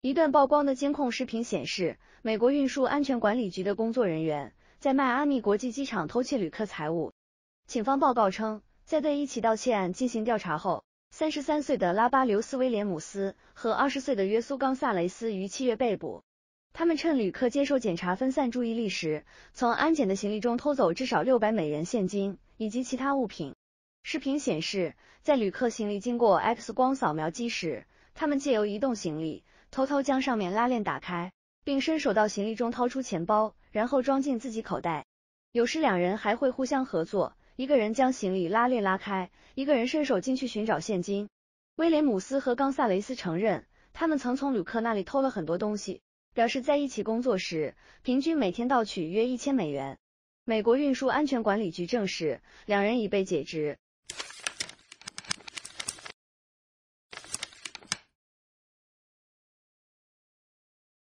一段曝光的监控视频显示，美国运输安全管理局的工作人员在迈阿密国际机场偷窃旅客财物。警方报告称，在对一起盗窃案进行调查后，三十三岁的拉巴·留斯·威廉姆斯和二十岁的约苏·冈萨雷斯于七月被捕。他们趁旅客接受检查、分散注意力时，从安检的行李中偷走至少六百美元现金以及其他物品。视频显示，在旅客行李经过 X 光扫描机时，他们借由移动行李。偷偷将上面拉链打开，并伸手到行李中掏出钱包，然后装进自己口袋。有时两人还会互相合作，一个人将行李拉链拉开，一个人伸手进去寻找现金。威廉姆斯和冈萨雷斯承认，他们曾从旅客那里偷了很多东西，表示在一起工作时，平均每天盗取约一千美元。美国运输安全管理局证实，两人已被解职。